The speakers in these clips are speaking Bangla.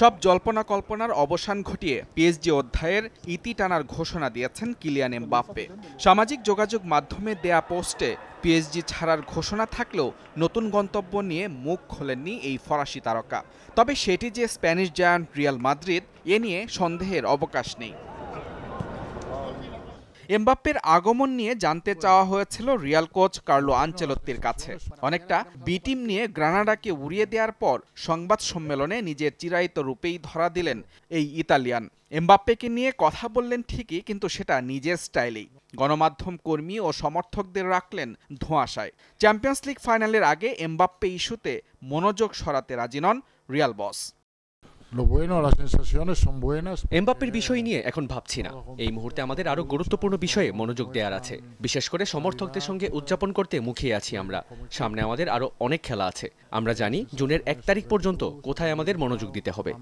সব জল্পনা কল্পনার অবসান ঘটিয়ে পিএসজি অধ্যায়ের ইতি টানার ঘোষণা দিয়েছেন কিলিয়ান বাপ্পে সামাজিক যোগাযোগ মাধ্যমে দেয়া পোস্টে পিএসজি ছাড়ার ঘোষণা থাকলেও নতুন গন্তব্য নিয়ে মুখ খোলেননি এই ফরাসি তারকা তবে সেটি যে স্প্যানিশ জায়ান্ট রিয়াল মাদ্রিদ এ নিয়ে সন্দেহের অবকাশ নেই এমবাপ্পের আগমন নিয়ে জানতে চাওয়া হয়েছিল রিয়াল কোচ কার্লো আঞ্চেলত্তির কাছে অনেকটা বি টিম নিয়ে গ্রানাডাকে উড়িয়ে দেওয়ার পর সংবাদ সম্মেলনে নিজের চিরায়িত রূপেই ধরা দিলেন এই ইতালিয়ান এমবাপ্পেকে নিয়ে কথা বললেন ঠিকই কিন্তু সেটা নিজের স্টাইলেই গণমাধ্যম কর্মী ও সমর্থকদের রাখলেন ধোঁয়াশায় চ্যাম্পিয়ন্স লিগ ফাইনালের আগে এমবাপ্পে ইস্যুতে মনোযোগ সরাতে রাজি নন রিয়াল বস এমবাপ্পের eh, বিষয় নিয়ে এখন ভাবছি না এই মুহূর্তে আমাদের আরও গুরুত্বপূর্ণ বিষয়ে মনোযোগ দেওয়ার আছে বিশেষ করে সমর্থকদের সঙ্গে উদযাপন করতে মুখিয়ে আছি আমরা সামনে আমাদের আরও অনেক খেলা আছে আমরা জানি জুনের এক তারিখ পর্যন্ত কোথায় আমাদের মনোযোগ দিতে হবে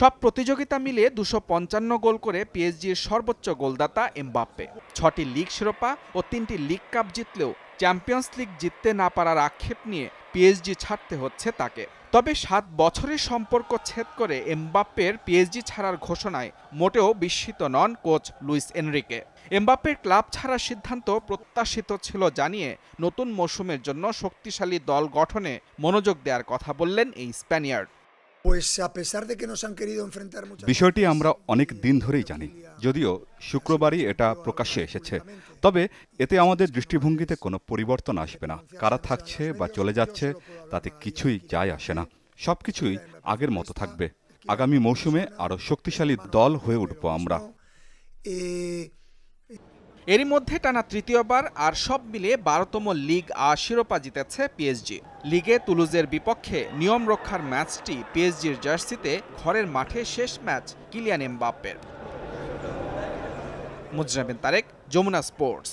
সব প্রতিযোগিতা মিলিয়ে দুশো পঞ্চান্ন গোল করে পিএসজির সর্বোচ্চ গোলদাতা এমবাপ্পে ছটি লিগ শিরোপা ও তিনটি লিগ কাপ জিতলেও চ্যাম্পিয়ন্স লিগ জিততে না পারার আক্ষেপ নিয়ে পিএসজি ছাড়তে হচ্ছে তাকে তবে সাত বছরের সম্পর্ক ছেদ করে এমবাপ্পের পিএসজি ছাড়ার ঘোষণায় মোটেও বিস্মিত নন কোচ লুইস এনরিকে এমবাপ্পের ক্লাব ছাড়ার সিদ্ধান্ত প্রত্যাশিত ছিল জানিয়ে নতুন মৌসুমের জন্য শক্তিশালী দল গঠনে মনোযোগ দেওয়ার কথা বললেন এই স্প্যানিয়ার্ড বিষয়টি আমরা অনেক eh, দিন ধরেই জানি যদিও শুক্রবারই এটা প্রকাশ্যে এসেছে তবে এতে আমাদের দৃষ্টিভঙ্গিতে কোনো পরিবর্তন আসবে না কারা থাকছে বা চলে যাচ্ছে তাতে কিছুই যায় আসে না সব কিছুই আগের মতো থাকবে আগামী মৌসুমে আরও শক্তিশালী দল হয়ে উঠব আমরা eh, এরই মধ্যে টানা তৃতীয়বার আর সব মিলে বারোতম লিগ আ শিরোপা জিতেছে পিএসজি লিগে তুলুজের বিপক্ষে নিয়ম রক্ষার ম্যাচটি পিএসজির জার্সিতে ঘরের মাঠে শেষ ম্যাচ কিলিয়ান বাপ্পের মুজরাবিন তারেক যমুনা স্পোর্টস